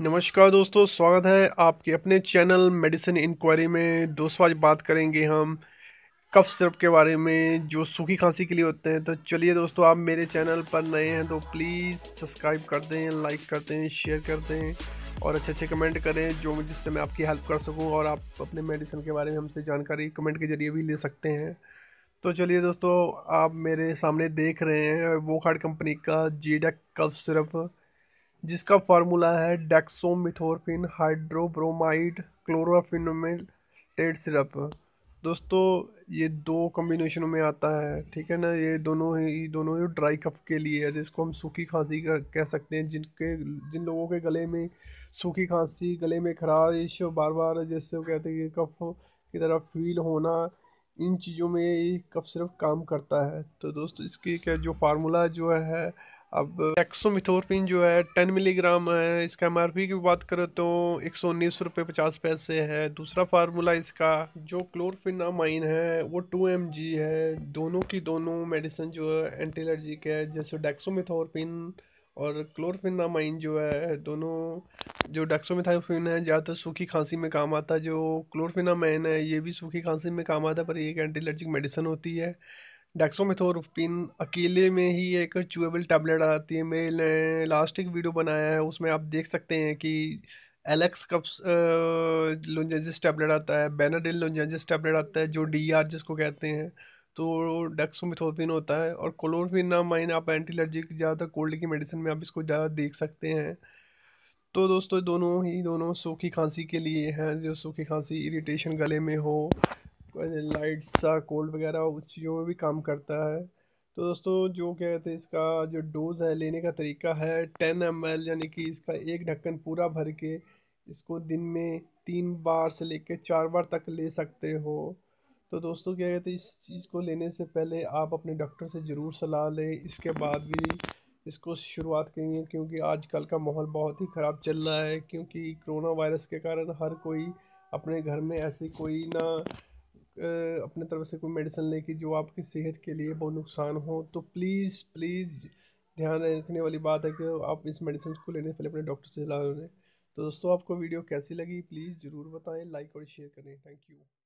नमस्कार दोस्तों स्वागत है आपके अपने चैनल मेडिसिन इंक्वायरी में दोस्तों आज बात करेंगे हम कफ सिरप के बारे में जो सूखी खांसी के लिए होते हैं तो चलिए दोस्तों आप मेरे चैनल पर नए हैं तो प्लीज़ सब्सक्राइब कर दें लाइक कर दें शेयर कर दें और अच्छे अच्छे कमेंट करें जो जिससे मैं आपकी हेल्प कर सकूं और आप अपने मेडिसिन के बारे में हमसे जानकारी कमेंट के ज़रिए भी ले सकते हैं तो चलिए दोस्तों आप मेरे सामने देख रहे हैं वो कंपनी का जीडक कफ सिरप जिसका फार्मूला है डेक्सोमिथोरफिन हाइड्रोब्रोमाइड क्लोरोफिनोमेटेड सिरप दोस्तों ये दो कम्बिनेशनों में आता है ठीक है ना ये दोनों ही दोनों ही ड्राई कफ के लिए है जिसको हम सूखी खांसी कह सकते हैं जिनके जिन लोगों के गले में सूखी खांसी गले में खराश बार बार जैसे वो कहते हैं कि कफ की तरह फील होना इन चीज़ों में ये कफ सिर्फ काम करता है तो दोस्तों इसकी क्या जो फार्मूला जो है अब एक्सोमिथोरपिन जो है टेन मिलीग्राम है इसका एम की बात करें तो एक सौ उन्नीस रुपये पचास पैसे है दूसरा फार्मूला इसका जो क्लोरफिनामाइन है वो टू एम है दोनों की दोनों मेडिसिन जो है एंटी एलर्जिक है जैसे डेक्सोमिथोरपिन और क्लोरफिनामाइन जो है दोनों जो डेक्सोमिथाइफिन है ज़्यादातर सूखी खांसी में काम आता है जो क्लोरफिनामाइन है ये भी सूखी खांसी में काम आता है पर एक एंटी एलर्जिक मेडिसिन होती है डेक्सोमेथोरफिन अकेले में ही एक चूएबल टैबलेट आती है मैंने लास्ट एक वीडियो बनाया है उसमें आप देख सकते हैं कि एलेक्स कप्स लोंजेजिस टैबलेट आता है बेनाडिल लोंजेजिस टैबलेट आता है जो डी आर जिसको कहते हैं तो डेक्सोमेथोरफिन होता है और माइन आप एंटी एलर्जिक ज़्यादा कोल्ड की मेडिसिन में आप इसको ज़्यादा देख सकते हैं तो दोस्तों दोनों ही दोनों सूखी खांसी के लिए हैं जो सूखी खांसी इरीटेशन गले में हो लाइट सा कोल्ड वगैरह उस चीज़ों में भी काम करता है तो दोस्तों जो कहते हैं इसका जो डोज़ है लेने का तरीका है टेन एम यानी कि इसका एक ढक्कन पूरा भर के इसको दिन में तीन बार से लेकर चार बार तक ले सकते हो तो दोस्तों क्या कहते हैं इस चीज़ को लेने से पहले आप अपने डॉक्टर से ज़रूर सलाह लें इसके बाद भी इसको शुरुआत करेंगे क्योंकि आजकल का माहौल बहुत ही ख़राब चल रहा है क्योंकि कोरोना वायरस के कारण हर कोई अपने घर में ऐसी कोई ना अपने तरफ से कोई मेडिसिन ले कि जो आपकी सेहत के लिए बहुत नुकसान हो तो प्लीज़ प्लीज़ ध्यान रखने वाली बात है कि आप इस मेडिसिन को लेने से पहले अपने डॉक्टर से सलाह लें तो दोस्तों आपको वीडियो कैसी लगी प्लीज़ ज़रूर बताएं लाइक और शेयर करें थैंक यू